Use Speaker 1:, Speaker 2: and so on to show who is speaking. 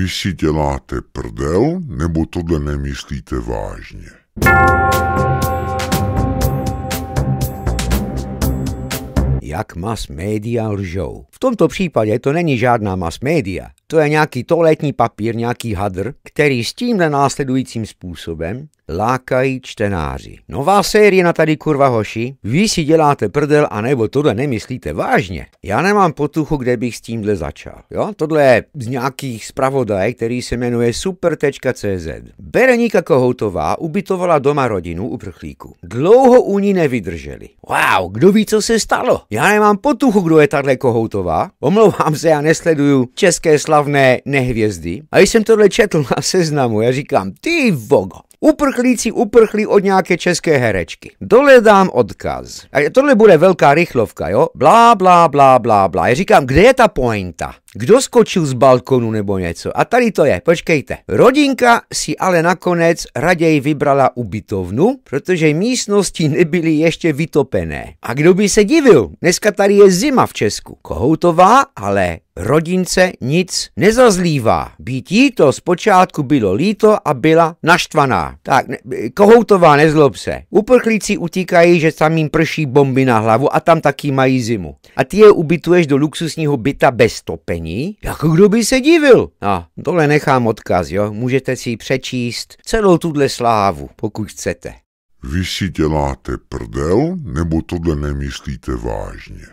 Speaker 1: Vy si děláte prdel, nebo tohle nemyslíte vážně? Jak
Speaker 2: mass media lžou. V tomto případě to není žádná mass media, to je nějaký toaletní papír, nějaký hadr, který s tímhle následujícím způsobem lákají čtenáři. Nová série na tady kurva hoši, vy si děláte prdel, anebo tohle nemyslíte vážně. Já nemám potuchu, kde bych s tímhle začal. Jo, tohle je z nějakých zpravodaj, který se jmenuje super.cz. Bereníka Kohoutová ubytovala doma rodinu prchlíku. Dlouho u ní nevydrželi. Wow, kdo ví, co se stalo? Já nemám potuchu, kdo je tahle Kohoutová. Omlouvám se, já nesleduju české slavy slavné nehvězdy. A když jsem tohle četl na seznamu, já říkám, ty vogo, Uprchlíci uprchlí od nějaké české herečky. Dole dám odkaz. A tohle bude velká rychlovka, jo? Blá, blá, blá, blá, blá. Já říkám, kde je ta pointa? kdo skočil z balkonu nebo něco. A tady to je, počkejte. Rodinka si ale nakonec raději vybrala ubytovnu, protože místnosti nebyly ještě vytopené. A kdo by se divil, dneska tady je zima v Česku. Kohoutová, ale rodince nic nezazlívá. Být jí to zpočátku bylo líto a byla naštvaná. Tak, ne, kohoutová nezlob se. Uprchlíci utíkají, že tam jim prší bomby na hlavu a tam taky mají zimu. A ty je ubytuješ do luxusního byta bez topení vyjádření, jako kdo by se divil. A no, dole nechám odkaz, jo? Můžete si přečíst celou tuhle slávu, pokud chcete.
Speaker 1: Vy si děláte prdel, nebo tohle nemyslíte vážně?